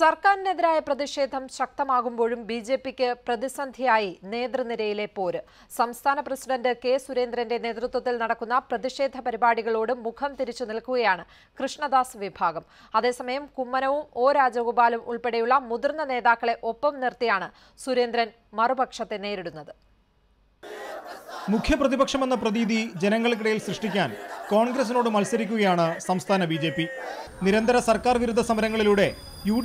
സർക്കാരിനെതിരായ പ്രതിഷേധം ശക്തമാകുമ്പോഴും B J പിക്ക് പ്രതിസന്ധിയായി നേതൃനിരയിലെ പോര് സംസ്ഥാന പ്രസിഡന്റ് കെ സുരേന്ദ്രന്റെ നേതൃത്വത്തിൽ നടക്കുന്ന പ്രതിഷേധ പരിപാടികളോട് മുഖം തിരിച്ചു നിൽക്കുകയാണ് കൃഷ്ണദാസ് വിഭാഗം അതേസമയം കുമ്മനവും ഒ രാജഗോപാലും ഉൾപ്പെടെയുള്ള മുതിർന്ന നേതാക്കളെ ഒപ്പം നിർത്തിയാണ് സുരേന്ദ്രൻ മറുപക്ഷത്തെ നേരിടുന്നത് മുഖ്യപ്രതിപക്ഷമെന്ന പ്രതീതി ജനങ്ങൾക്കിടയിൽ സൃഷ്ടിക്കാൻ കോൺഗ്രസിനോട് മത്സരിക്കുകയാണ് സംസ്ഥാന ബി നിരന്തര സർക്കാർ വിരുദ്ധ സമരങ്ങളിലൂടെ യു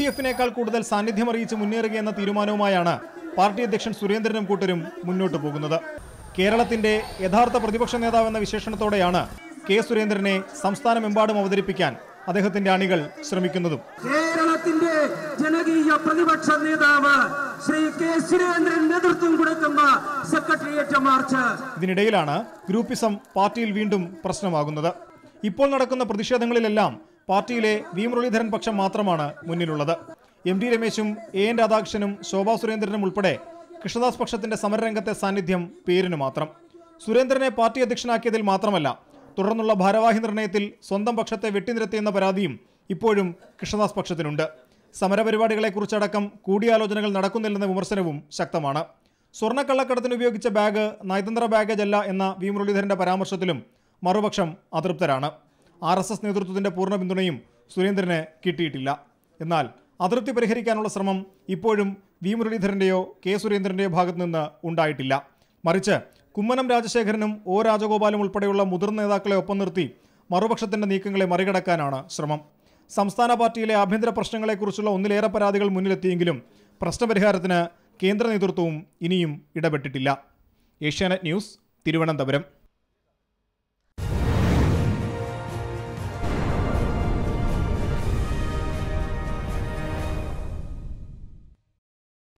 കൂടുതൽ സാന്നിധ്യമറിയിച്ച് മുന്നേറുകയെന്ന തീരുമാനവുമായാണ് പാർട്ടി അധ്യക്ഷൻ സുരേന്ദ്രനും കൂട്ടരും മുന്നോട്ട് പോകുന്നത് കേരളത്തിന്റെ യഥാർത്ഥ പ്രതിപക്ഷ നേതാവെന്ന വിശേഷണത്തോടെയാണ് കെ സുരേന്ദ്രനെ സംസ്ഥാനമെമ്പാടും അവതരിപ്പിക്കാൻ അദ്ദേഹത്തിന്റെ അണികൾ ശ്രമിക്കുന്നതും കേരളത്തിന്റെ ജനകീയ പ്രതിപക്ഷ നേതാവ് ശ്രീ കെ സുരേന്ദ്രൻ നേതൃത്വം കൊടുക്കുന്ന സെക്രട്ടേറിയറ്റ് മാർച്ച് ഇതിനിടയിലാണ് ഗ്രൂപ്പിസം പാർട്ടിയിൽ വീണ്ടും പ്രശ്നമാകുന്നത് ഇപ്പോൾ നടക്കുന്ന പ്രതിഷേധങ്ങളിലെല്ലാം പാർട്ടിയിലെ വി മുരളീധരൻ പക്ഷം മാത്രമാണ് മുന്നിലുള്ളത് എം ടി രമേശും എ എൻ രാധാകൃഷ്ണനും ശോഭാ സുരേന്ദ്രനും ഉൾപ്പെടെ കൃഷ്ണദാസ് പക്ഷത്തിന്റെ സമരരംഗത്തെ സാന്നിധ്യം പേരിനു മാത്രം സുരേന്ദ്രനെ പാർട്ടി അധ്യക്ഷനാക്കിയതിൽ മാത്രമല്ല തുടർന്നുള്ള ഭാരവാഹി നിർണയത്തിൽ സ്വന്തം പക്ഷത്തെ വെട്ടിനിരത്തിയെന്ന പരാതിയും ഇപ്പോഴും കൃഷ്ണദാസ് പക്ഷത്തിനുണ്ട് സമരപരിപാടികളെക്കുറിച്ചടക്കം കൂടിയാലോചനകൾ നടക്കുന്നില്ലെന്ന വിമർശനവും ശക്തമാണ് സ്വർണ്ണക്കള്ളക്കടത്തിന് ഉപയോഗിച്ച ബാഗ് നയതന്ത്ര അല്ല എന്ന വി മുരളീധരന്റെ പരാമർശത്തിലും മറുപക്ഷം അതൃപ്തരാണ് ആർ എസ് എസ് നേതൃത്വത്തിൻ്റെ പൂർണ്ണ പിന്തുണയും സുരേന്ദ്രന് കിട്ടിയിട്ടില്ല എന്നാൽ അതൃപ്തി പരിഹരിക്കാനുള്ള ശ്രമം ഇപ്പോഴും വി മുരളീധരൻ്റെയോ കെ സുരേന്ദ്രൻ്റെയോ ഭാഗത്തു നിന്ന് ഉണ്ടായിട്ടില്ല മറിച്ച് കുമ്മനം രാജശേഖരനും ഒ രാജഗോപാലും ഉൾപ്പെടെയുള്ള മുതിർന്ന നേതാക്കളെ ഒപ്പം നിർത്തി മറുപക്ഷത്തിൻ്റെ നീക്കങ്ങളെ മറികടക്കാനാണ് ശ്രമം സംസ്ഥാന പാർട്ടിയിലെ ആഭ്യന്തര പ്രശ്നങ്ങളെക്കുറിച്ചുള്ള ഒന്നിലേറെ പരാതികൾ മുന്നിലെത്തിയെങ്കിലും പ്രശ്നപരിഹാരത്തിന് കേന്ദ്ര നേതൃത്വവും ഇനിയും ഇടപെട്ടിട്ടില്ല ഏഷ്യാനെറ്റ് ന്യൂസ് തിരുവനന്തപുരം